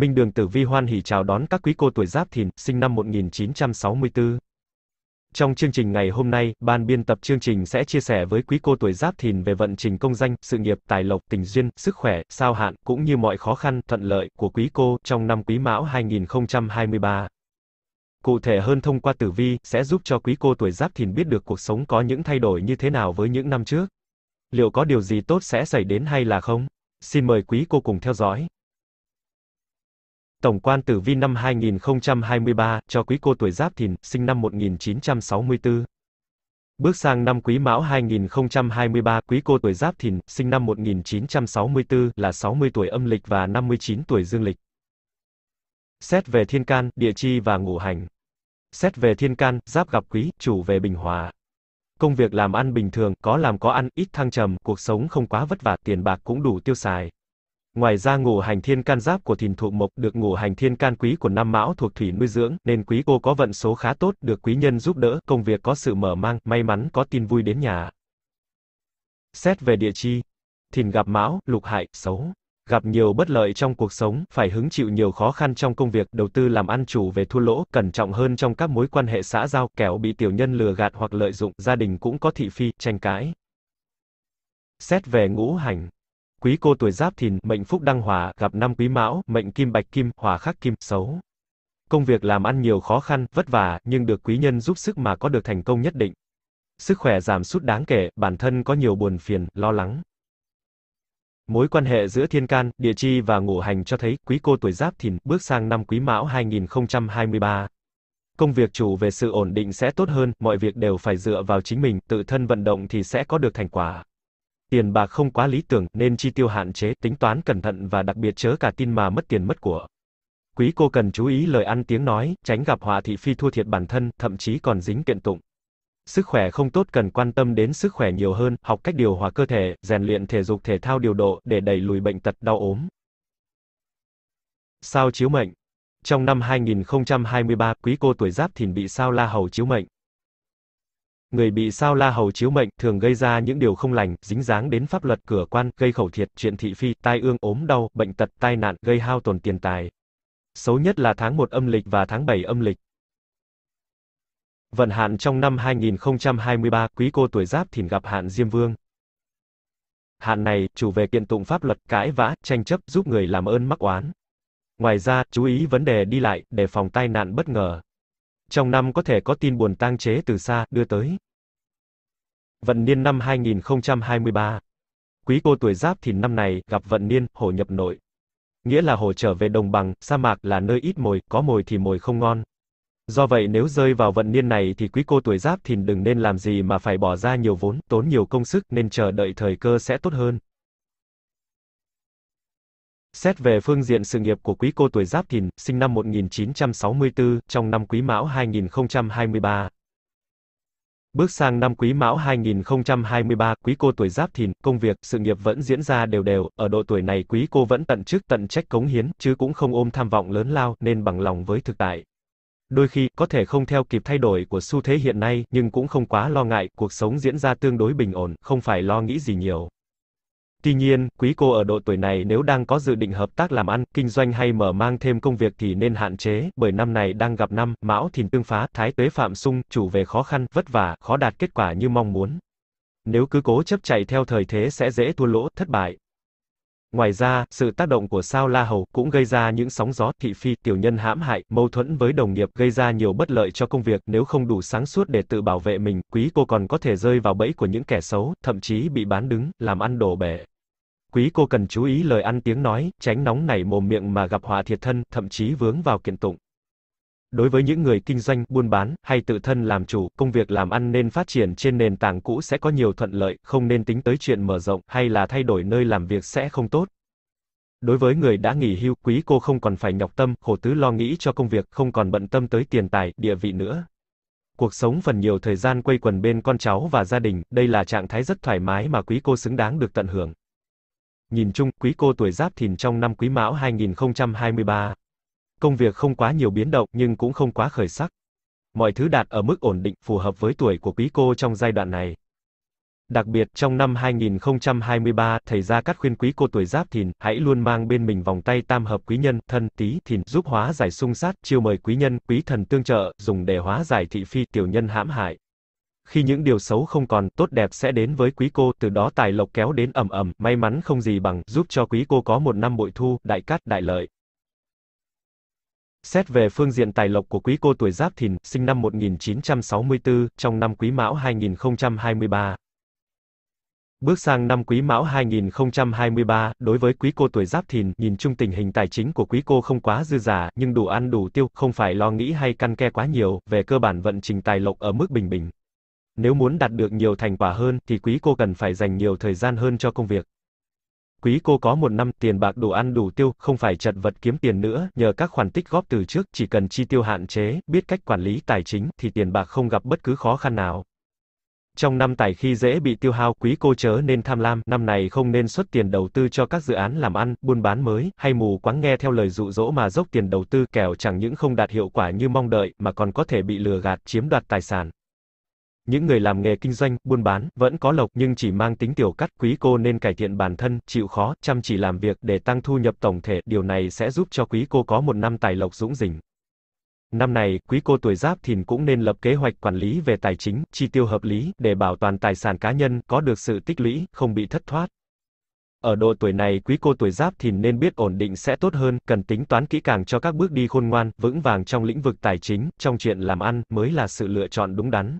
Minh Đường Tử Vi hoan hỉ chào đón các quý cô tuổi Giáp Thìn, sinh năm 1964. Trong chương trình ngày hôm nay, ban biên tập chương trình sẽ chia sẻ với quý cô tuổi Giáp Thìn về vận trình công danh, sự nghiệp, tài lộc, tình duyên, sức khỏe, sao hạn cũng như mọi khó khăn, thuận lợi của quý cô trong năm Quý Mão 2023. Cụ thể hơn thông qua tử vi sẽ giúp cho quý cô tuổi Giáp Thìn biết được cuộc sống có những thay đổi như thế nào với những năm trước. Liệu có điều gì tốt sẽ xảy đến hay là không? Xin mời quý cô cùng theo dõi. Tổng quan tử vi năm 2023 cho quý cô tuổi Giáp Thìn, sinh năm 1964. Bước sang năm Quý Mão 2023, quý cô tuổi Giáp Thìn, sinh năm 1964 là 60 tuổi âm lịch và 59 tuổi dương lịch. Xét về thiên can, địa chi và ngũ hành. Xét về thiên can, Giáp gặp Quý, chủ về bình hòa. Công việc làm ăn bình thường, có làm có ăn, ít thăng trầm, cuộc sống không quá vất vả, tiền bạc cũng đủ tiêu xài. Ngoài ra ngũ hành thiên can giáp của thìn thụ mộc được ngũ hành thiên can quý của năm mão thuộc thủy nuôi dưỡng, nên quý cô có vận số khá tốt, được quý nhân giúp đỡ, công việc có sự mở mang, may mắn có tin vui đến nhà. Xét về địa chi, thìn gặp mão, lục hại, xấu gặp nhiều bất lợi trong cuộc sống, phải hứng chịu nhiều khó khăn trong công việc, đầu tư làm ăn chủ về thua lỗ, cẩn trọng hơn trong các mối quan hệ xã giao, kẻo bị tiểu nhân lừa gạt hoặc lợi dụng, gia đình cũng có thị phi, tranh cãi. Xét về ngũ hành quý cô tuổi giáp thìn, mệnh phúc đăng hỏa, gặp năm quý mão, mệnh kim bạch kim, hỏa khắc kim, xấu. Công việc làm ăn nhiều khó khăn, vất vả, nhưng được quý nhân giúp sức mà có được thành công nhất định. Sức khỏe giảm sút đáng kể, bản thân có nhiều buồn phiền, lo lắng. Mối quan hệ giữa thiên can, địa chi và ngũ hành cho thấy quý cô tuổi giáp thìn bước sang năm quý mão 2023. Công việc chủ về sự ổn định sẽ tốt hơn, mọi việc đều phải dựa vào chính mình, tự thân vận động thì sẽ có được thành quả tiền bạc không quá lý tưởng nên chi tiêu hạn chế, tính toán cẩn thận và đặc biệt chớ cả tin mà mất tiền mất của. Quý cô cần chú ý lời ăn tiếng nói, tránh gặp họa thị phi thua thiệt bản thân, thậm chí còn dính kiện tụng. Sức khỏe không tốt cần quan tâm đến sức khỏe nhiều hơn, học cách điều hòa cơ thể, rèn luyện thể dục thể thao điều độ để đẩy lùi bệnh tật đau ốm. Sao chiếu mệnh Trong năm 2023, quý cô tuổi giáp thìn bị sao la hầu chiếu mệnh. Người bị sao la hầu chiếu mệnh thường gây ra những điều không lành, dính dáng đến pháp luật cửa quan, gây khẩu thiệt, chuyện thị phi, tai ương, ốm đau, bệnh tật, tai nạn, gây hao tổn tiền tài. Xấu nhất là tháng 1 âm lịch và tháng 7 âm lịch. Vận hạn trong năm 2023, quý cô tuổi giáp thìn gặp hạn Diêm Vương. Hạn này, chủ về kiện tụng pháp luật, cãi vã, tranh chấp, giúp người làm ơn mắc oán. Ngoài ra, chú ý vấn đề đi lại, để phòng tai nạn bất ngờ trong năm có thể có tin buồn tang chế từ xa đưa tới. Vận niên năm 2023. Quý cô tuổi Giáp Thìn năm này gặp vận niên hổ nhập nội. Nghĩa là hổ trở về đồng bằng, sa mạc là nơi ít mồi, có mồi thì mồi không ngon. Do vậy nếu rơi vào vận niên này thì quý cô tuổi Giáp Thìn đừng nên làm gì mà phải bỏ ra nhiều vốn, tốn nhiều công sức nên chờ đợi thời cơ sẽ tốt hơn. Xét về phương diện sự nghiệp của quý cô tuổi Giáp Thìn, sinh năm 1964, trong năm Quý Mão 2023. Bước sang năm Quý Mão 2023, quý cô tuổi Giáp Thìn, công việc, sự nghiệp vẫn diễn ra đều đều, ở độ tuổi này quý cô vẫn tận chức tận trách cống hiến, chứ cũng không ôm tham vọng lớn lao nên bằng lòng với thực tại. Đôi khi, có thể không theo kịp thay đổi của xu thế hiện nay, nhưng cũng không quá lo ngại, cuộc sống diễn ra tương đối bình ổn, không phải lo nghĩ gì nhiều. Tuy nhiên, quý cô ở độ tuổi này nếu đang có dự định hợp tác làm ăn, kinh doanh hay mở mang thêm công việc thì nên hạn chế, bởi năm này đang gặp năm Mão Thìn tương phá, Thái Tuế Phạm Sung, chủ về khó khăn, vất vả, khó đạt kết quả như mong muốn. Nếu cứ cố chấp chạy theo thời thế sẽ dễ thua lỗ, thất bại. Ngoài ra, sự tác động của sao La Hầu cũng gây ra những sóng gió thị phi, tiểu nhân hãm hại, mâu thuẫn với đồng nghiệp gây ra nhiều bất lợi cho công việc, nếu không đủ sáng suốt để tự bảo vệ mình, quý cô còn có thể rơi vào bẫy của những kẻ xấu, thậm chí bị bán đứng, làm ăn đổ bể. Quý cô cần chú ý lời ăn tiếng nói, tránh nóng nảy mồm miệng mà gặp họa thiệt thân, thậm chí vướng vào kiện tụng. Đối với những người kinh doanh, buôn bán hay tự thân làm chủ, công việc làm ăn nên phát triển trên nền tảng cũ sẽ có nhiều thuận lợi, không nên tính tới chuyện mở rộng hay là thay đổi nơi làm việc sẽ không tốt. Đối với người đã nghỉ hưu, quý cô không còn phải nhọc tâm, khổ tứ lo nghĩ cho công việc, không còn bận tâm tới tiền tài, địa vị nữa. Cuộc sống phần nhiều thời gian quây quần bên con cháu và gia đình, đây là trạng thái rất thoải mái mà quý cô xứng đáng được tận hưởng. Nhìn chung, quý cô tuổi giáp thìn trong năm quý mão 2023. Công việc không quá nhiều biến động nhưng cũng không quá khởi sắc. Mọi thứ đạt ở mức ổn định, phù hợp với tuổi của quý cô trong giai đoạn này. Đặc biệt, trong năm 2023, thầy Gia Cát khuyên quý cô tuổi Giáp Thìn, hãy luôn mang bên mình vòng tay tam hợp quý nhân, thân, tí, thìn, giúp hóa giải xung sát, chiêu mời quý nhân, quý thần tương trợ, dùng để hóa giải thị phi, tiểu nhân hãm hại. Khi những điều xấu không còn, tốt đẹp sẽ đến với quý cô, từ đó tài lộc kéo đến ầm ầm, may mắn không gì bằng, giúp cho quý cô có một năm bội thu, đại cát, đại lợi. Xét về phương diện tài lộc của quý cô tuổi Giáp Thìn, sinh năm 1964, trong năm Quý Mão 2023. Bước sang năm Quý Mão 2023, đối với quý cô tuổi Giáp Thìn, nhìn chung tình hình tài chính của quý cô không quá dư giả, nhưng đủ ăn đủ tiêu, không phải lo nghĩ hay căn ke quá nhiều, về cơ bản vận trình tài lộc ở mức bình bình. Nếu muốn đạt được nhiều thành quả hơn thì quý cô cần phải dành nhiều thời gian hơn cho công việc quý cô có một năm tiền bạc đủ ăn đủ tiêu, không phải chật vật kiếm tiền nữa, nhờ các khoản tích góp từ trước, chỉ cần chi tiêu hạn chế, biết cách quản lý tài chính, thì tiền bạc không gặp bất cứ khó khăn nào. Trong năm tài khi dễ bị tiêu hao, quý cô chớ nên tham lam, năm này không nên xuất tiền đầu tư cho các dự án làm ăn, buôn bán mới, hay mù quáng nghe theo lời dụ dỗ mà dốc tiền đầu tư kẻo chẳng những không đạt hiệu quả như mong đợi, mà còn có thể bị lừa gạt, chiếm đoạt tài sản. Những người làm nghề kinh doanh, buôn bán, vẫn có lộc nhưng chỉ mang tính tiểu cắt, quý cô nên cải thiện bản thân, chịu khó, chăm chỉ làm việc để tăng thu nhập tổng thể, điều này sẽ giúp cho quý cô có một năm tài lộc dũng dỉnh. Năm này, quý cô tuổi giáp thìn cũng nên lập kế hoạch quản lý về tài chính, chi tiêu hợp lý, để bảo toàn tài sản cá nhân, có được sự tích lũy, không bị thất thoát. Ở độ tuổi này quý cô tuổi giáp thìn nên biết ổn định sẽ tốt hơn, cần tính toán kỹ càng cho các bước đi khôn ngoan, vững vàng trong lĩnh vực tài chính, trong chuyện làm ăn, mới là sự lựa chọn đúng đắn.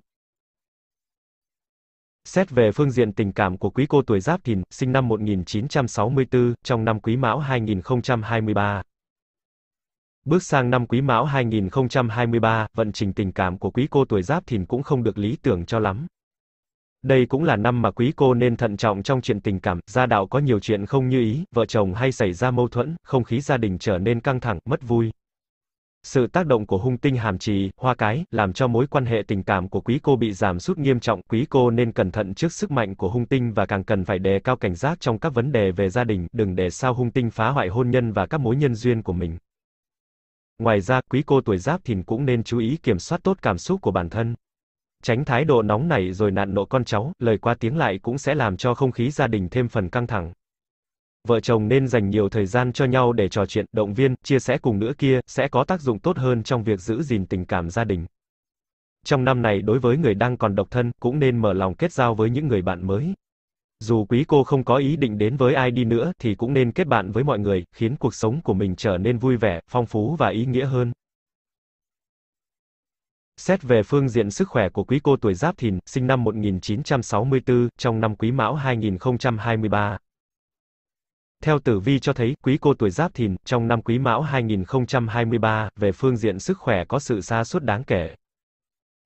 Xét về phương diện tình cảm của quý cô tuổi Giáp Thìn, sinh năm 1964, trong năm Quý Mão 2023. Bước sang năm Quý Mão 2023, vận trình tình cảm của quý cô tuổi Giáp Thìn cũng không được lý tưởng cho lắm. Đây cũng là năm mà quý cô nên thận trọng trong chuyện tình cảm, gia đạo có nhiều chuyện không như ý, vợ chồng hay xảy ra mâu thuẫn, không khí gia đình trở nên căng thẳng, mất vui. Sự tác động của hung tinh hàm trì, hoa cái, làm cho mối quan hệ tình cảm của quý cô bị giảm sút nghiêm trọng, quý cô nên cẩn thận trước sức mạnh của hung tinh và càng cần phải đề cao cảnh giác trong các vấn đề về gia đình, đừng để sao hung tinh phá hoại hôn nhân và các mối nhân duyên của mình. Ngoài ra, quý cô tuổi giáp thìn cũng nên chú ý kiểm soát tốt cảm xúc của bản thân. Tránh thái độ nóng nảy rồi nạn nộ con cháu, lời qua tiếng lại cũng sẽ làm cho không khí gia đình thêm phần căng thẳng vợ chồng nên dành nhiều thời gian cho nhau để trò chuyện, động viên, chia sẻ cùng nữa kia, sẽ có tác dụng tốt hơn trong việc giữ gìn tình cảm gia đình. Trong năm này đối với người đang còn độc thân, cũng nên mở lòng kết giao với những người bạn mới. Dù quý cô không có ý định đến với ai đi nữa thì cũng nên kết bạn với mọi người, khiến cuộc sống của mình trở nên vui vẻ, phong phú và ý nghĩa hơn. Xét về phương diện sức khỏe của quý cô tuổi Giáp Thìn, sinh năm 1964, trong năm Quý Mão 2023, theo tử vi cho thấy, quý cô tuổi Giáp Thìn, trong năm Quý Mão 2023, về phương diện sức khỏe có sự xa suốt đáng kể.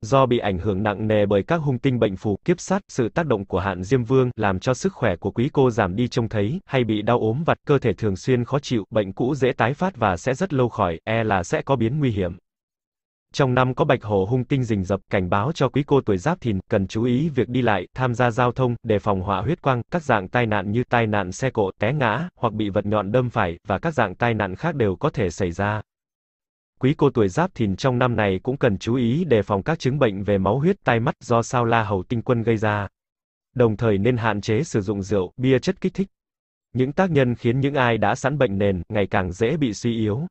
Do bị ảnh hưởng nặng nề bởi các hung tinh bệnh phù, kiếp sát, sự tác động của hạn Diêm Vương làm cho sức khỏe của quý cô giảm đi trông thấy, hay bị đau ốm vặt, cơ thể thường xuyên khó chịu, bệnh cũ dễ tái phát và sẽ rất lâu khỏi, e là sẽ có biến nguy hiểm. Trong năm có bạch hổ hung tinh rình rập, cảnh báo cho quý cô tuổi giáp thìn, cần chú ý việc đi lại, tham gia giao thông, đề phòng hỏa huyết quang, các dạng tai nạn như tai nạn xe cộ, té ngã, hoặc bị vật nhọn đâm phải, và các dạng tai nạn khác đều có thể xảy ra. Quý cô tuổi giáp thìn trong năm này cũng cần chú ý đề phòng các chứng bệnh về máu huyết tai mắt do sao la hầu tinh quân gây ra. Đồng thời nên hạn chế sử dụng rượu, bia chất kích thích. Những tác nhân khiến những ai đã sẵn bệnh nền, ngày càng dễ bị suy yếu.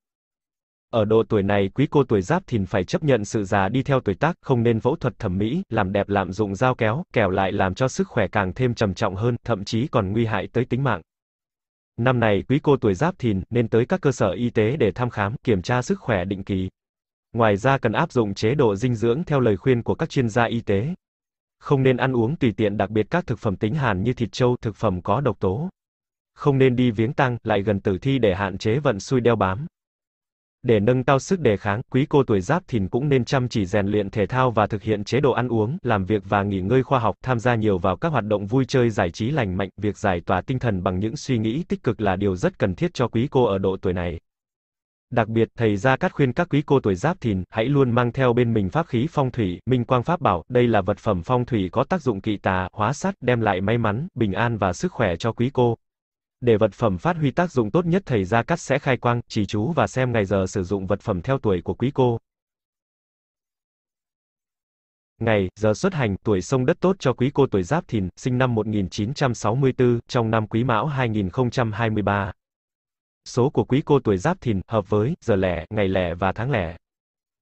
Ở độ tuổi này quý cô tuổi giáp thìn phải chấp nhận sự già đi theo tuổi tác, không nên phẫu thuật thẩm mỹ, làm đẹp lạm dụng dao kéo, kẻo lại làm cho sức khỏe càng thêm trầm trọng hơn, thậm chí còn nguy hại tới tính mạng. Năm này quý cô tuổi giáp thìn nên tới các cơ sở y tế để thăm khám, kiểm tra sức khỏe định kỳ. Ngoài ra cần áp dụng chế độ dinh dưỡng theo lời khuyên của các chuyên gia y tế. Không nên ăn uống tùy tiện đặc biệt các thực phẩm tính hàn như thịt trâu, thực phẩm có độc tố. Không nên đi viếng tăng, lại gần tử thi để hạn chế vận xui đeo bám. Để nâng cao sức đề kháng, quý cô tuổi giáp thìn cũng nên chăm chỉ rèn luyện thể thao và thực hiện chế độ ăn uống, làm việc và nghỉ ngơi khoa học, tham gia nhiều vào các hoạt động vui chơi giải trí lành mạnh, việc giải tỏa tinh thần bằng những suy nghĩ tích cực là điều rất cần thiết cho quý cô ở độ tuổi này. Đặc biệt, thầy Gia Cát khuyên các quý cô tuổi Giáp Thìn, hãy luôn mang theo bên mình pháp khí phong thủy, minh quang pháp bảo, đây là vật phẩm phong thủy có tác dụng kỵ tà, hóa sát, đem lại may mắn, bình an và sức khỏe cho quý cô. Để vật phẩm phát huy tác dụng tốt nhất thầy Gia Cát sẽ khai quang, chỉ chú và xem ngày giờ sử dụng vật phẩm theo tuổi của quý cô. Ngày, giờ xuất hành, tuổi sông đất tốt cho quý cô tuổi Giáp Thìn, sinh năm 1964, trong năm Quý Mão 2023. Số của quý cô tuổi Giáp Thìn, hợp với, giờ lẻ, ngày lẻ và tháng lẻ.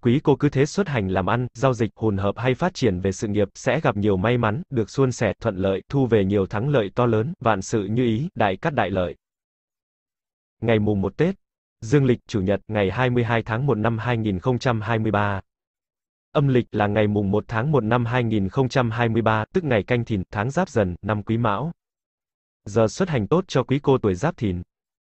Quý cô cứ thế xuất hành làm ăn, giao dịch, hồn hợp hay phát triển về sự nghiệp, sẽ gặp nhiều may mắn, được suôn sẻ, thuận lợi, thu về nhiều thắng lợi to lớn, vạn sự như ý, đại cát đại lợi. Ngày mùng 1 Tết, Dương lịch Chủ nhật, ngày 22 tháng 1 năm 2023. Âm lịch là ngày mùng 1 tháng 1 năm 2023, tức ngày canh thìn, tháng giáp dần, năm quý mão. Giờ xuất hành tốt cho quý cô tuổi giáp thìn.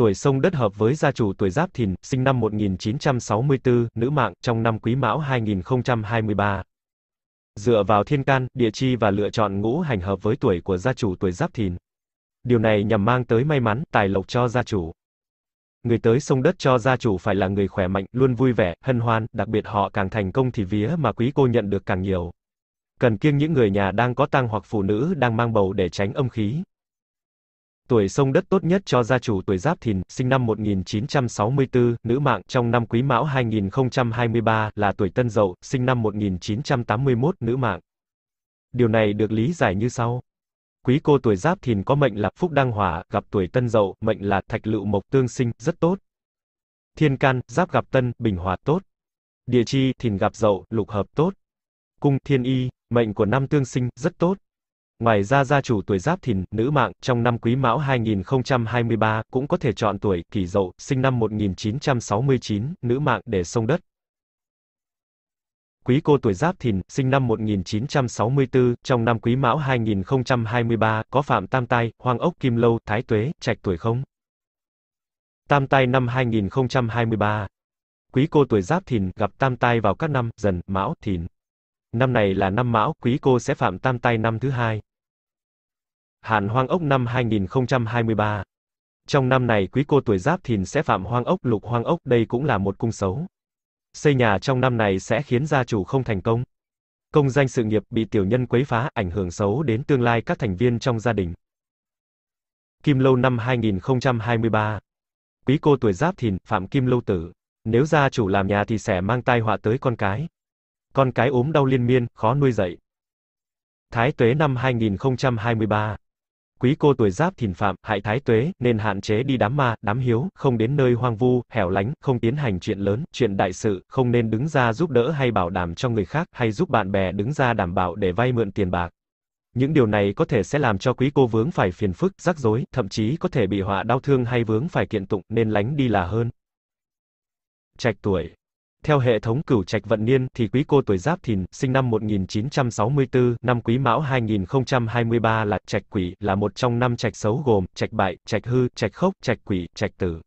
tuổi sông đất hợp với gia chủ tuổi Giáp Thìn, sinh năm 1964, nữ mạng, trong năm Quý Mão 2023. Dựa vào thiên can, địa chi và lựa chọn ngũ hành hợp với tuổi của gia chủ tuổi Giáp Thìn. Điều này nhằm mang tới may mắn, tài lộc cho gia chủ. Người tới sông đất cho gia chủ phải là người khỏe mạnh, luôn vui vẻ, hân hoan, đặc biệt họ càng thành công thì vía mà quý cô nhận được càng nhiều. Cần kiêng những người nhà đang có tang hoặc phụ nữ đang mang bầu để tránh âm khí. Tuổi sông đất tốt nhất cho gia chủ tuổi Giáp Thìn, sinh năm 1964, nữ mạng, trong năm Quý Mão 2023 là tuổi Tân Dậu, sinh năm 1981, nữ mạng. Điều này được lý giải như sau. Quý cô tuổi Giáp Thìn có mệnh là Phúc Đăng Hỏa, gặp tuổi Tân Dậu, mệnh là Thạch Lựu Mộc tương sinh, rất tốt. Thiên Can, Giáp gặp Tân, Bình Hòa tốt. Địa chi, Thìn gặp Dậu, Lục hợp tốt. Cung Thiên Y, mệnh của năm tương sinh, rất tốt. Ngoài ra gia chủ tuổi Giáp Thìn, nữ mạng, trong năm Quý Mão 2023, cũng có thể chọn tuổi Kỷ Dậu, sinh năm 1969, nữ mạng, để sông đất. Quý cô tuổi Giáp Thìn, sinh năm 1964, trong năm Quý Mão 2023, có Phạm Tam Tai, Hoàng Ốc Kim Lâu, Thái Tuế, Trạch tuổi không? Tam Tai năm 2023. Quý cô tuổi Giáp Thìn, gặp Tam Tai vào các năm, dần, Mão, Thìn. Năm này là năm Mão, quý cô sẽ phạm tam tai năm thứ hai. Hàn Hoang Ốc năm 2023. Trong năm này quý cô tuổi Giáp Thìn sẽ phạm Hoang Ốc lục Hoang Ốc đây cũng là một cung xấu. Xây nhà trong năm này sẽ khiến gia chủ không thành công. Công danh sự nghiệp bị tiểu nhân quấy phá, ảnh hưởng xấu đến tương lai các thành viên trong gia đình. Kim Lâu năm 2023. Quý cô tuổi Giáp Thìn, Phạm Kim Lâu tử. Nếu gia chủ làm nhà thì sẽ mang tai họa tới con cái. Con cái ốm đau liên miên, khó nuôi dạy. Thái tuế năm 2023 quý cô tuổi giáp thìn phạm, hại thái tuế, nên hạn chế đi đám ma, đám hiếu, không đến nơi hoang vu, hẻo lánh, không tiến hành chuyện lớn, chuyện đại sự, không nên đứng ra giúp đỡ hay bảo đảm cho người khác, hay giúp bạn bè đứng ra đảm bảo để vay mượn tiền bạc. Những điều này có thể sẽ làm cho quý cô vướng phải phiền phức, rắc rối, thậm chí có thể bị họa đau thương hay vướng phải kiện tụng, nên lánh đi là hơn. Trạch tuổi theo hệ thống cửu trạch vận niên thì quý cô tuổi Giáp Thìn, sinh năm 1964, năm Quý Mão 2023 là trạch quỷ, là một trong năm trạch xấu gồm trạch bại, trạch hư, trạch khốc, trạch quỷ, trạch tử.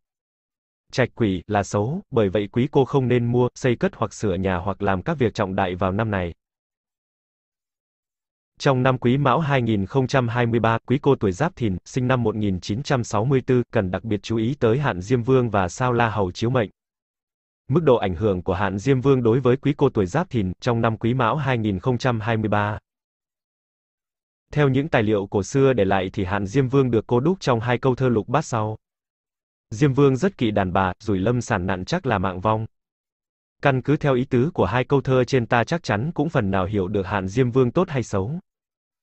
Trạch quỷ là xấu, bởi vậy quý cô không nên mua, xây cất hoặc sửa nhà hoặc làm các việc trọng đại vào năm này. Trong năm Quý Mão 2023, quý cô tuổi Giáp Thìn, sinh năm 1964, cần đặc biệt chú ý tới hạn Diêm Vương và sao La Hầu chiếu mệnh mức độ ảnh hưởng của hạn Diêm Vương đối với quý cô tuổi Giáp Thìn trong năm Quý Mão 2023. Theo những tài liệu cổ xưa để lại thì hạn Diêm Vương được cô đúc trong hai câu thơ lục bát sau. Diêm Vương rất kỵ đàn bà, rủi lâm sản nạn chắc là mạng vong. Căn cứ theo ý tứ của hai câu thơ trên ta chắc chắn cũng phần nào hiểu được hạn Diêm Vương tốt hay xấu.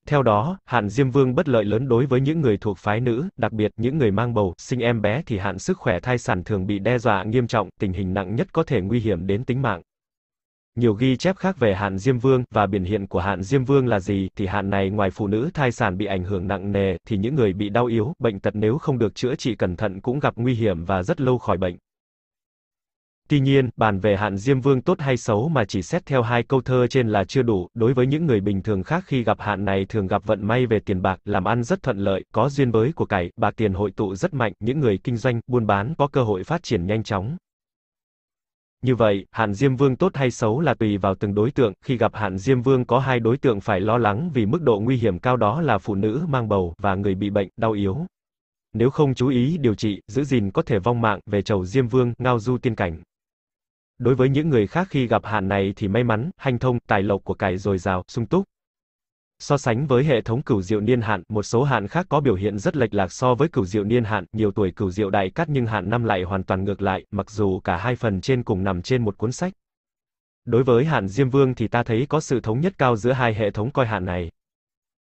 Theo đó, hạn Diêm Vương bất lợi lớn đối với những người thuộc phái nữ, đặc biệt những người mang bầu, sinh em bé thì hạn sức khỏe thai sản thường bị đe dọa nghiêm trọng, tình hình nặng nhất có thể nguy hiểm đến tính mạng. Nhiều ghi chép khác về hạn Diêm Vương và biển hiện của hạn Diêm Vương là gì thì hạn này ngoài phụ nữ thai sản bị ảnh hưởng nặng nề thì những người bị đau yếu, bệnh tật nếu không được chữa trị cẩn thận cũng gặp nguy hiểm và rất lâu khỏi bệnh. Tuy nhiên, bàn về hạn Diêm Vương tốt hay xấu mà chỉ xét theo hai câu thơ trên là chưa đủ, đối với những người bình thường khác khi gặp hạn này thường gặp vận may về tiền bạc, làm ăn rất thuận lợi, có duyên với của cải, bạc tiền hội tụ rất mạnh, những người kinh doanh, buôn bán có cơ hội phát triển nhanh chóng. Như vậy, hạn Diêm Vương tốt hay xấu là tùy vào từng đối tượng, khi gặp hạn Diêm Vương có hai đối tượng phải lo lắng vì mức độ nguy hiểm cao đó là phụ nữ mang bầu và người bị bệnh, đau yếu. Nếu không chú ý điều trị, giữ gìn có thể vong mạng về chầu Diêm Vương, ngao du tiên cảnh. Đối với những người khác khi gặp hạn này thì may mắn, hanh thông, tài lộc của cải dồi dào, sung túc. So sánh với hệ thống cửu diệu niên hạn, một số hạn khác có biểu hiện rất lệch lạc so với cửu diệu niên hạn, nhiều tuổi cửu diệu đại cát nhưng hạn năm lại hoàn toàn ngược lại, mặc dù cả hai phần trên cùng nằm trên một cuốn sách. Đối với hạn Diêm Vương thì ta thấy có sự thống nhất cao giữa hai hệ thống coi hạn này.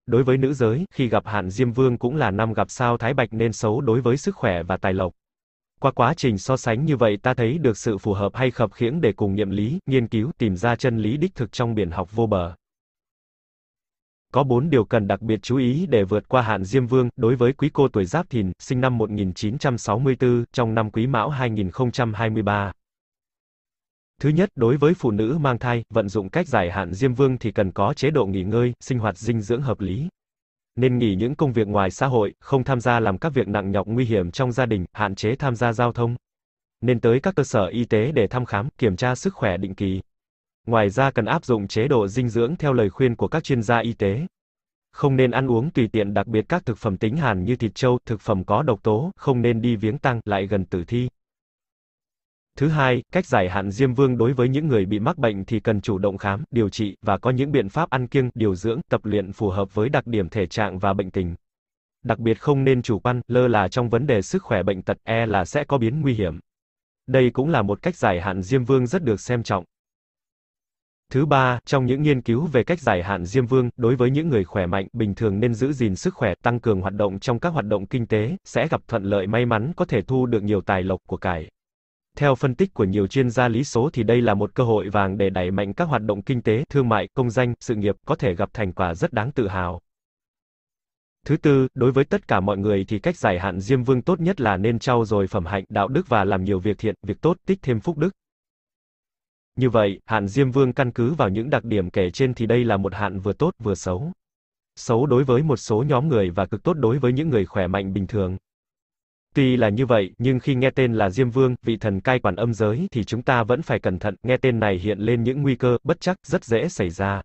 Đối với nữ giới, khi gặp hạn Diêm Vương cũng là năm gặp sao Thái Bạch nên xấu đối với sức khỏe và tài lộc. Qua quá trình so sánh như vậy ta thấy được sự phù hợp hay khập khiễng để cùng nghiệm lý, nghiên cứu tìm ra chân lý đích thực trong biển học vô bờ. Có bốn điều cần đặc biệt chú ý để vượt qua hạn Diêm Vương, đối với quý cô tuổi Giáp Thìn, sinh năm 1964, trong năm Quý Mão 2023. Thứ nhất, đối với phụ nữ mang thai, vận dụng cách giải hạn Diêm Vương thì cần có chế độ nghỉ ngơi, sinh hoạt dinh dưỡng hợp lý nên nghỉ những công việc ngoài xã hội, không tham gia làm các việc nặng nhọc nguy hiểm trong gia đình, hạn chế tham gia giao thông. Nên tới các cơ sở y tế để thăm khám, kiểm tra sức khỏe định kỳ. Ngoài ra cần áp dụng chế độ dinh dưỡng theo lời khuyên của các chuyên gia y tế. Không nên ăn uống tùy tiện đặc biệt các thực phẩm tính hàn như thịt trâu, thực phẩm có độc tố, không nên đi viếng tăng lại gần tử thi. Thứ hai, cách giải hạn Diêm Vương đối với những người bị mắc bệnh thì cần chủ động khám, điều trị và có những biện pháp ăn kiêng, điều dưỡng, tập luyện phù hợp với đặc điểm thể trạng và bệnh tình. Đặc biệt không nên chủ quan, lơ là trong vấn đề sức khỏe bệnh tật e là sẽ có biến nguy hiểm. Đây cũng là một cách giải hạn Diêm Vương rất được xem trọng. Thứ ba, trong những nghiên cứu về cách giải hạn Diêm Vương, đối với những người khỏe mạnh, bình thường nên giữ gìn sức khỏe, tăng cường hoạt động trong các hoạt động kinh tế, sẽ gặp thuận lợi may mắn có thể thu được nhiều tài lộc của cải. Theo phân tích của nhiều chuyên gia lý số thì đây là một cơ hội vàng để đẩy mạnh các hoạt động kinh tế, thương mại, công danh, sự nghiệp có thể gặp thành quả rất đáng tự hào. Thứ tư, đối với tất cả mọi người thì cách giải hạn Diêm Vương tốt nhất là nên trau dồi phẩm hạnh, đạo đức và làm nhiều việc thiện, việc tốt, tích thêm phúc đức. Như vậy, hạn Diêm Vương căn cứ vào những đặc điểm kể trên thì đây là một hạn vừa tốt vừa xấu. Xấu đối với một số nhóm người và cực tốt đối với những người khỏe mạnh bình thường. Tuy là như vậy, nhưng khi nghe tên là Diêm Vương, vị thần cai quản âm giới thì chúng ta vẫn phải cẩn thận, nghe tên này hiện lên những nguy cơ, bất chắc, rất dễ xảy ra.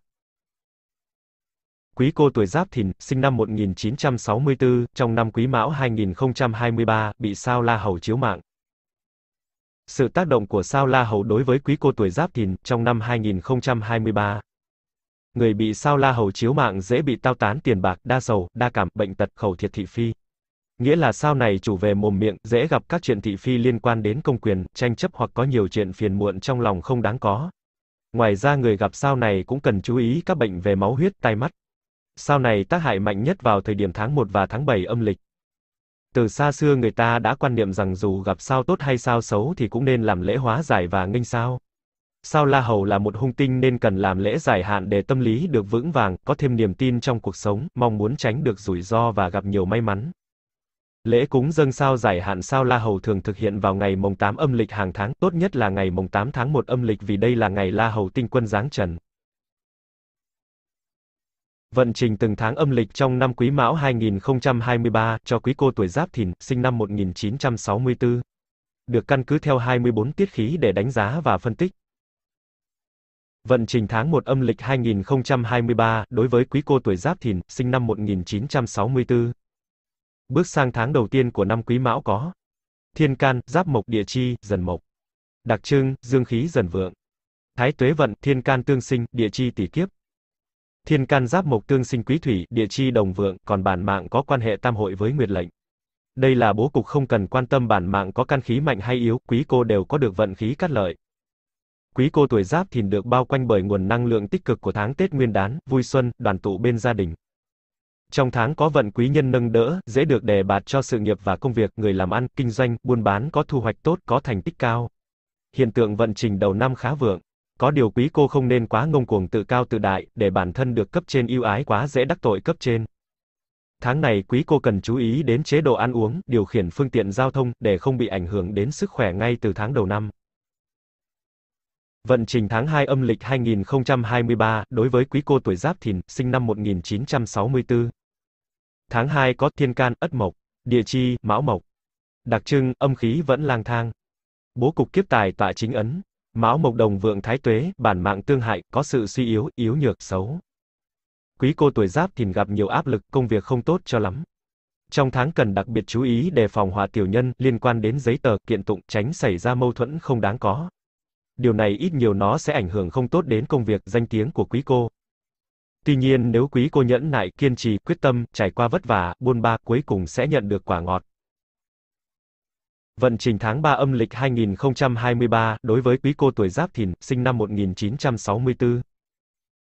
Quý cô tuổi Giáp Thìn, sinh năm 1964, trong năm Quý Mão 2023, bị sao La Hầu chiếu mạng. Sự tác động của sao La Hầu đối với quý cô tuổi Giáp Thìn trong năm 2023. Người bị sao La Hầu chiếu mạng dễ bị tao tán tiền bạc, đa sầu, đa cảm, bệnh tật, khẩu thiệt thị phi. Nghĩa là sau này chủ về mồm miệng, dễ gặp các chuyện thị phi liên quan đến công quyền, tranh chấp hoặc có nhiều chuyện phiền muộn trong lòng không đáng có. Ngoài ra người gặp sao này cũng cần chú ý các bệnh về máu huyết, tai mắt. Sao này tác hại mạnh nhất vào thời điểm tháng 1 và tháng 7 âm lịch. Từ xa xưa người ta đã quan niệm rằng dù gặp sao tốt hay sao xấu thì cũng nên làm lễ hóa giải và nghênh sao. Sao La Hầu là một hung tinh nên cần làm lễ giải hạn để tâm lý được vững vàng, có thêm niềm tin trong cuộc sống, mong muốn tránh được rủi ro và gặp nhiều may mắn. Lễ cúng dâng sao giải hạn sao La Hầu thường thực hiện vào ngày mồng 8 âm lịch hàng tháng, tốt nhất là ngày mồng 8 tháng 1 âm lịch vì đây là ngày La Hầu tinh quân giáng trần. Vận trình từng tháng âm lịch trong năm Quý Mão 2023 cho quý cô tuổi Giáp Thìn, sinh năm 1964. Được căn cứ theo 24 tiết khí để đánh giá và phân tích. Vận trình tháng 1 âm lịch 2023 đối với quý cô tuổi Giáp Thìn, sinh năm 1964. Bước sang tháng đầu tiên của năm Quý Mão có Thiên can, giáp mộc địa chi, dần mộc. Đặc trưng, dương khí dần vượng. Thái tuế vận, thiên can tương sinh, địa chi tỷ kiếp. Thiên can giáp mộc tương sinh quý thủy, địa chi đồng vượng, còn bản mạng có quan hệ tam hội với nguyệt lệnh. Đây là bố cục không cần quan tâm bản mạng có căn khí mạnh hay yếu, quý cô đều có được vận khí cát lợi. Quý cô tuổi giáp thìn được bao quanh bởi nguồn năng lượng tích cực của tháng Tết Nguyên đán, vui xuân, đoàn tụ bên gia đình. Trong tháng có vận quý nhân nâng đỡ, dễ được đề bạt cho sự nghiệp và công việc, người làm ăn, kinh doanh, buôn bán có thu hoạch tốt, có thành tích cao. Hiện tượng vận trình đầu năm khá vượng. Có điều quý cô không nên quá ngông cuồng tự cao tự đại, để bản thân được cấp trên yêu ái quá dễ đắc tội cấp trên. Tháng này quý cô cần chú ý đến chế độ ăn uống, điều khiển phương tiện giao thông để không bị ảnh hưởng đến sức khỏe ngay từ tháng đầu năm. Vận trình tháng 2 âm lịch 2023 đối với quý cô tuổi Giáp Thìn, sinh năm 1964. Tháng 2 có thiên can, ất mộc, địa chi, mão mộc. Đặc trưng, âm khí vẫn lang thang. Bố cục kiếp tài tọa chính ấn, mão mộc đồng vượng thái tuế, bản mạng tương hại, có sự suy yếu, yếu nhược, xấu. Quý cô tuổi giáp thìn gặp nhiều áp lực, công việc không tốt cho lắm. Trong tháng cần đặc biệt chú ý đề phòng hỏa tiểu nhân liên quan đến giấy tờ, kiện tụng, tránh xảy ra mâu thuẫn không đáng có. Điều này ít nhiều nó sẽ ảnh hưởng không tốt đến công việc, danh tiếng của quý cô. Tuy nhiên nếu quý cô nhẫn nại kiên trì, quyết tâm, trải qua vất vả, buôn ba cuối cùng sẽ nhận được quả ngọt. Vận trình tháng 3 âm lịch 2023, đối với quý cô tuổi Giáp Thìn, sinh năm 1964.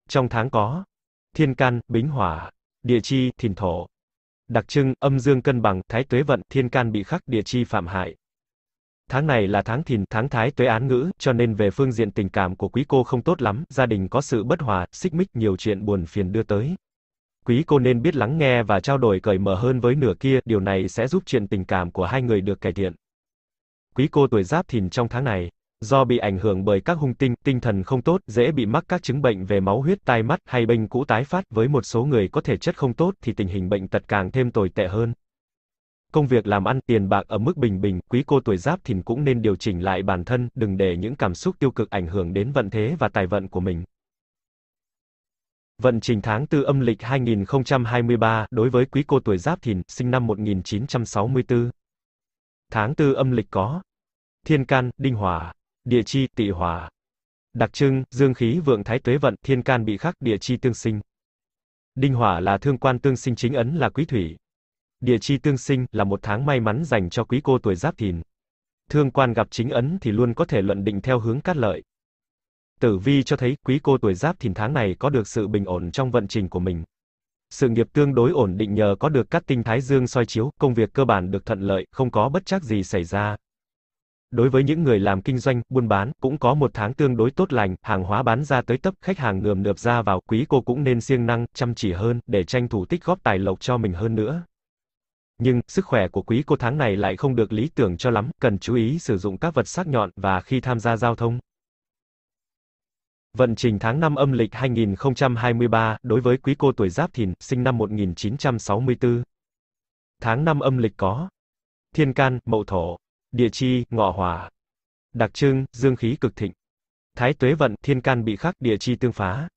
Trong tháng có Thiên Can, Bính Hỏa, Địa Chi, Thìn Thổ. Đặc trưng, âm dương cân bằng, Thái Tuế Vận, Thiên Can bị khắc, Địa Chi phạm hại. Tháng này là tháng thìn, tháng thái tuế án ngữ, cho nên về phương diện tình cảm của quý cô không tốt lắm, gia đình có sự bất hòa, xích mích, nhiều chuyện buồn phiền đưa tới. Quý cô nên biết lắng nghe và trao đổi cởi mở hơn với nửa kia, điều này sẽ giúp chuyện tình cảm của hai người được cải thiện. Quý cô tuổi giáp thìn trong tháng này, do bị ảnh hưởng bởi các hung tinh, tinh thần không tốt, dễ bị mắc các chứng bệnh về máu huyết, tai mắt hay bệnh cũ tái phát, với một số người có thể chất không tốt thì tình hình bệnh tật càng thêm tồi tệ hơn công việc làm ăn tiền bạc ở mức bình bình, quý cô tuổi giáp thìn cũng nên điều chỉnh lại bản thân, đừng để những cảm xúc tiêu cực ảnh hưởng đến vận thế và tài vận của mình. Vận trình tháng tư âm lịch 2023 đối với quý cô tuổi Giáp Thìn, sinh năm 1964. Tháng tư âm lịch có Thiên can, đinh hỏa, địa chi, tỵ hỏa. Đặc trưng, dương khí vượng thái tuế vận, thiên can bị khắc, địa chi tương sinh. Đinh hỏa là thương quan tương sinh chính ấn là quý thủy, địa chi tương sinh là một tháng may mắn dành cho quý cô tuổi giáp thìn. Thương quan gặp chính ấn thì luôn có thể luận định theo hướng cát lợi. Tử vi cho thấy quý cô tuổi giáp thìn tháng này có được sự bình ổn trong vận trình của mình. Sự nghiệp tương đối ổn định nhờ có được các tinh thái dương soi chiếu, công việc cơ bản được thuận lợi, không có bất trắc gì xảy ra. Đối với những người làm kinh doanh, buôn bán, cũng có một tháng tương đối tốt lành, hàng hóa bán ra tới tấp, khách hàng ngườm nượp ra vào, quý cô cũng nên siêng năng, chăm chỉ hơn, để tranh thủ tích góp tài lộc cho mình hơn nữa nhưng sức khỏe của quý cô tháng này lại không được lý tưởng cho lắm, cần chú ý sử dụng các vật sắc nhọn và khi tham gia giao thông. Vận trình tháng 5 âm lịch 2023 đối với quý cô tuổi Giáp Thìn, sinh năm 1964. Tháng 5 âm lịch có Thiên can, Mậu Thổ, địa chi, Ngọ Hỏa. Đặc trưng, dương khí cực thịnh. Thái Tuế vận, thiên can bị khắc, địa chi tương phá.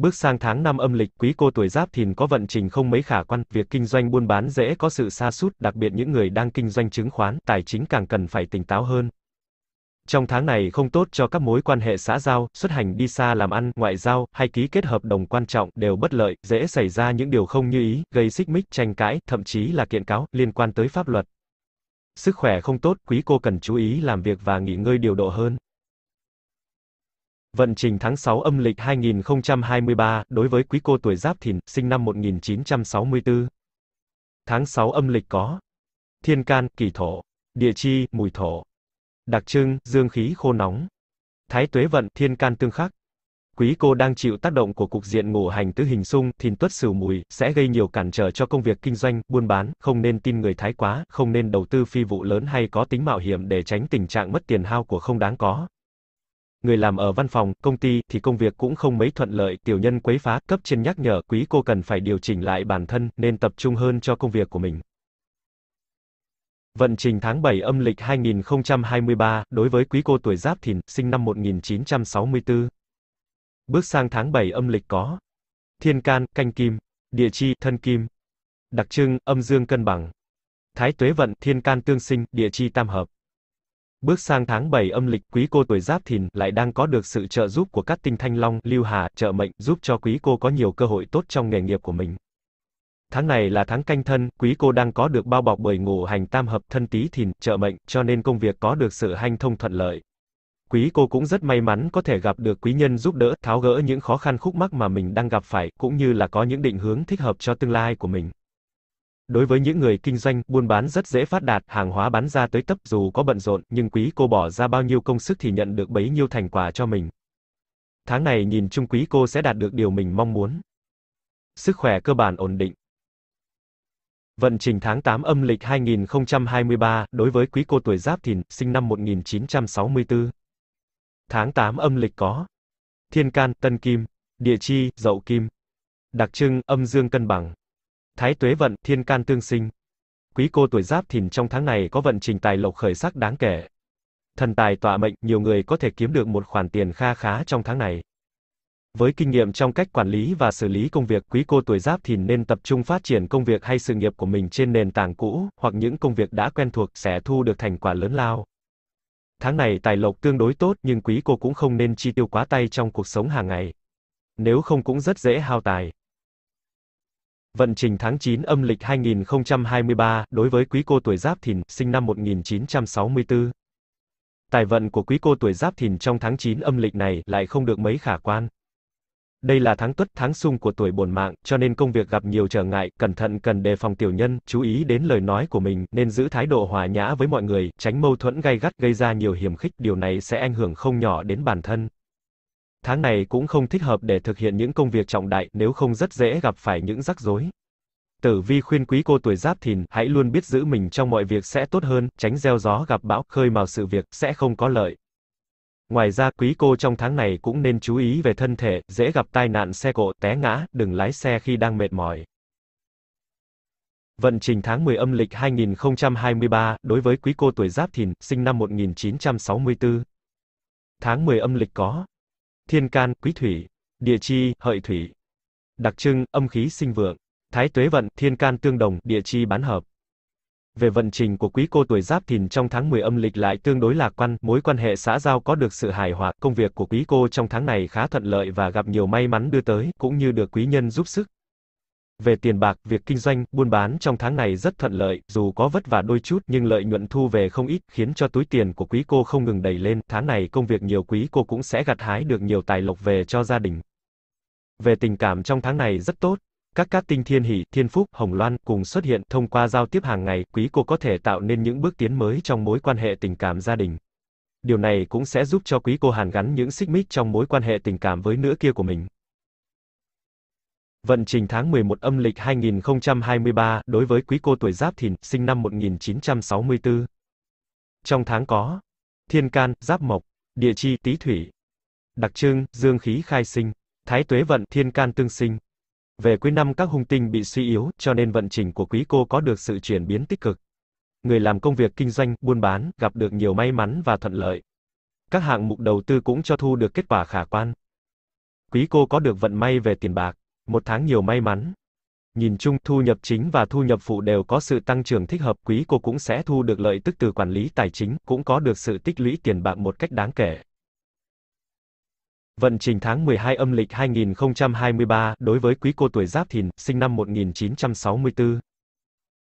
Bước sang tháng 5 âm lịch, quý cô tuổi Giáp Thìn có vận trình không mấy khả quan, việc kinh doanh buôn bán dễ có sự sa sút, đặc biệt những người đang kinh doanh chứng khoán, tài chính càng cần phải tỉnh táo hơn. Trong tháng này không tốt cho các mối quan hệ xã giao, xuất hành đi xa làm ăn, ngoại giao hay ký kết hợp đồng quan trọng đều bất lợi, dễ xảy ra những điều không như ý, gây xích mích, tranh cãi, thậm chí là kiện cáo liên quan tới pháp luật. Sức khỏe không tốt, quý cô cần chú ý làm việc và nghỉ ngơi điều độ hơn. Vận trình tháng 6 âm lịch 2023 đối với quý cô tuổi Giáp Thìn, sinh năm 1964. Tháng 6 âm lịch có Thiên can, kỷ thổ, địa chi, mùi thổ. Đặc trưng, dương khí khô nóng. Thái tuế vận, thiên can tương khắc. Quý cô đang chịu tác động của cục diện ngũ hành tứ hình xung, thìn tuất sửu mùi, sẽ gây nhiều cản trở cho công việc kinh doanh, buôn bán, không nên tin người thái quá, không nên đầu tư phi vụ lớn hay có tính mạo hiểm để tránh tình trạng mất tiền hao của không đáng có người làm ở văn phòng, công ty thì công việc cũng không mấy thuận lợi, tiểu nhân quấy phá, cấp trên nhắc nhở quý cô cần phải điều chỉnh lại bản thân nên tập trung hơn cho công việc của mình. Vận trình tháng 7 âm lịch 2023, đối với quý cô tuổi Giáp Thìn, sinh năm 1964. Bước sang tháng 7 âm lịch có Thiên can, canh kim, địa chi, thân kim. Đặc trưng, âm dương cân bằng. Thái tuế vận, thiên can tương sinh, địa chi tam hợp. Bước sang tháng 7 âm lịch, quý cô tuổi Giáp Thìn lại đang có được sự trợ giúp của các tinh thanh long, lưu hà, trợ mệnh, giúp cho quý cô có nhiều cơ hội tốt trong nghề nghiệp của mình. Tháng này là tháng canh thân, quý cô đang có được bao bọc bởi ngũ hành tam hợp thân tí thìn, trợ mệnh, cho nên công việc có được sự hanh thông thuận lợi. Quý cô cũng rất may mắn có thể gặp được quý nhân giúp đỡ, tháo gỡ những khó khăn khúc mắc mà mình đang gặp phải, cũng như là có những định hướng thích hợp cho tương lai của mình. Đối với những người kinh doanh, buôn bán rất dễ phát đạt, hàng hóa bán ra tới tấp dù có bận rộn, nhưng quý cô bỏ ra bao nhiêu công sức thì nhận được bấy nhiêu thành quả cho mình. Tháng này nhìn chung quý cô sẽ đạt được điều mình mong muốn. Sức khỏe cơ bản ổn định. Vận trình tháng 8 âm lịch 2023, đối với quý cô tuổi Giáp Thìn, sinh năm 1964. Tháng 8 âm lịch có Thiên Can, Tân Kim, Địa Chi, Dậu Kim. Đặc trưng, âm dương cân bằng. Thái tuế vận, thiên can tương sinh. Quý cô tuổi giáp thìn trong tháng này có vận trình tài lộc khởi sắc đáng kể. Thần tài tọa mệnh, nhiều người có thể kiếm được một khoản tiền kha khá trong tháng này. Với kinh nghiệm trong cách quản lý và xử lý công việc, quý cô tuổi giáp thìn nên tập trung phát triển công việc hay sự nghiệp của mình trên nền tảng cũ, hoặc những công việc đã quen thuộc sẽ thu được thành quả lớn lao. Tháng này tài lộc tương đối tốt nhưng quý cô cũng không nên chi tiêu quá tay trong cuộc sống hàng ngày. Nếu không cũng rất dễ hao tài. Vận trình tháng 9 âm lịch 2023 đối với quý cô tuổi Giáp Thìn, sinh năm 1964. Tài vận của quý cô tuổi Giáp Thìn trong tháng 9 âm lịch này lại không được mấy khả quan. Đây là tháng tuất, tháng sung của tuổi bổn mạng, cho nên công việc gặp nhiều trở ngại, cẩn thận cần đề phòng tiểu nhân, chú ý đến lời nói của mình, nên giữ thái độ hòa nhã với mọi người, tránh mâu thuẫn gay gắt gây ra nhiều hiểm khích, điều này sẽ ảnh hưởng không nhỏ đến bản thân tháng này cũng không thích hợp để thực hiện những công việc trọng đại nếu không rất dễ gặp phải những rắc rối. Tử vi khuyên quý cô tuổi giáp thìn, hãy luôn biết giữ mình trong mọi việc sẽ tốt hơn, tránh gieo gió gặp bão, khơi mào sự việc, sẽ không có lợi. Ngoài ra, quý cô trong tháng này cũng nên chú ý về thân thể, dễ gặp tai nạn xe cộ, té ngã, đừng lái xe khi đang mệt mỏi. Vận trình tháng 10 âm lịch 2023, đối với quý cô tuổi giáp thìn, sinh năm 1964. Tháng 10 âm lịch có thiên can, quý thủy, địa chi, hợi thủy. Đặc trưng, âm khí sinh vượng. Thái tuế vận, thiên can tương đồng, địa chi bán hợp. Về vận trình của quý cô tuổi Giáp Thìn trong tháng 10 âm lịch lại tương đối lạc quan, mối quan hệ xã giao có được sự hài hòa, công việc của quý cô trong tháng này khá thuận lợi và gặp nhiều may mắn đưa tới, cũng như được quý nhân giúp sức. Về tiền bạc, việc kinh doanh, buôn bán trong tháng này rất thuận lợi, dù có vất vả đôi chút nhưng lợi nhuận thu về không ít, khiến cho túi tiền của quý cô không ngừng đầy lên, tháng này công việc nhiều quý cô cũng sẽ gặt hái được nhiều tài lộc về cho gia đình. Về tình cảm trong tháng này rất tốt, các cát tinh thiên hỷ, thiên phúc, hồng loan cùng xuất hiện thông qua giao tiếp hàng ngày, quý cô có thể tạo nên những bước tiến mới trong mối quan hệ tình cảm gia đình. Điều này cũng sẽ giúp cho quý cô hàn gắn những xích mích trong mối quan hệ tình cảm với nữ kia của mình. Vận trình tháng 11 âm lịch 2023 đối với quý cô tuổi Giáp Thìn, sinh năm 1964. Trong tháng có Thiên can, Giáp mộc, địa chi Tý thủy. Đặc trưng, dương khí khai sinh, thái tuế vận, thiên can tương sinh. Về cuối năm các hung tinh bị suy yếu, cho nên vận trình của quý cô có được sự chuyển biến tích cực. Người làm công việc kinh doanh, buôn bán gặp được nhiều may mắn và thuận lợi. Các hạng mục đầu tư cũng cho thu được kết quả khả quan. Quý cô có được vận may về tiền bạc. Một tháng nhiều may mắn. Nhìn chung, thu nhập chính và thu nhập phụ đều có sự tăng trưởng thích hợp, quý cô cũng sẽ thu được lợi tức từ quản lý tài chính, cũng có được sự tích lũy tiền bạc một cách đáng kể. Vận trình tháng 12 âm lịch 2023 đối với quý cô tuổi Giáp Thìn, sinh năm 1964.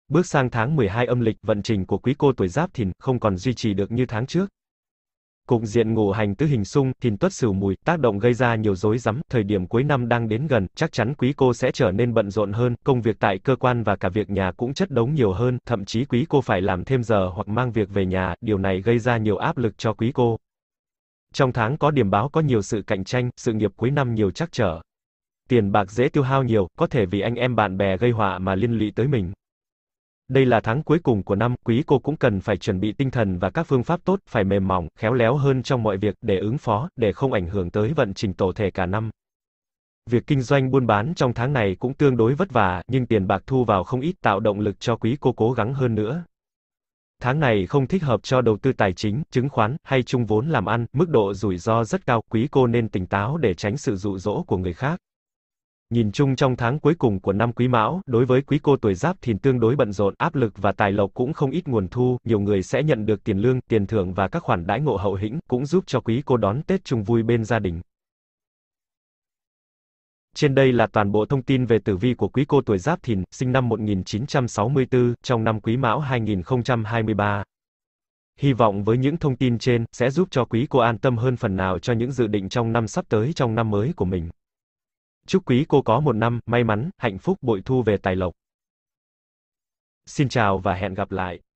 Bước sang tháng 12 âm lịch, vận trình của quý cô tuổi Giáp Thìn không còn duy trì được như tháng trước. Cục diện ngũ hành tứ hình xung, thìn tuất sửu mùi, tác động gây ra nhiều rối rắm, thời điểm cuối năm đang đến gần, chắc chắn quý cô sẽ trở nên bận rộn hơn, công việc tại cơ quan và cả việc nhà cũng chất đống nhiều hơn, thậm chí quý cô phải làm thêm giờ hoặc mang việc về nhà, điều này gây ra nhiều áp lực cho quý cô. Trong tháng có điểm báo có nhiều sự cạnh tranh, sự nghiệp cuối năm nhiều trắc trở. Tiền bạc dễ tiêu hao nhiều, có thể vì anh em bạn bè gây họa mà liên lụy tới mình. Đây là tháng cuối cùng của năm, quý cô cũng cần phải chuẩn bị tinh thần và các phương pháp tốt, phải mềm mỏng, khéo léo hơn trong mọi việc để ứng phó, để không ảnh hưởng tới vận trình tổ thể cả năm. Việc kinh doanh buôn bán trong tháng này cũng tương đối vất vả, nhưng tiền bạc thu vào không ít tạo động lực cho quý cô cố gắng hơn nữa. Tháng này không thích hợp cho đầu tư tài chính, chứng khoán hay chung vốn làm ăn, mức độ rủi ro rất cao, quý cô nên tỉnh táo để tránh sự dụ dỗ của người khác. Nhìn chung trong tháng cuối cùng của năm Quý Mão, đối với quý cô tuổi Giáp thìn tương đối bận rộn, áp lực và tài lộc cũng không ít nguồn thu, nhiều người sẽ nhận được tiền lương, tiền thưởng và các khoản đãi ngộ hậu hĩnh, cũng giúp cho quý cô đón Tết chung vui bên gia đình. Trên đây là toàn bộ thông tin về tử vi của quý cô tuổi Giáp Thìn, sinh năm 1964, trong năm Quý Mão 2023. Hy vọng với những thông tin trên sẽ giúp cho quý cô an tâm hơn phần nào cho những dự định trong năm sắp tới trong năm mới của mình. Chúc quý cô có một năm may mắn, hạnh phúc bội thu về tài lộc. Xin chào và hẹn gặp lại.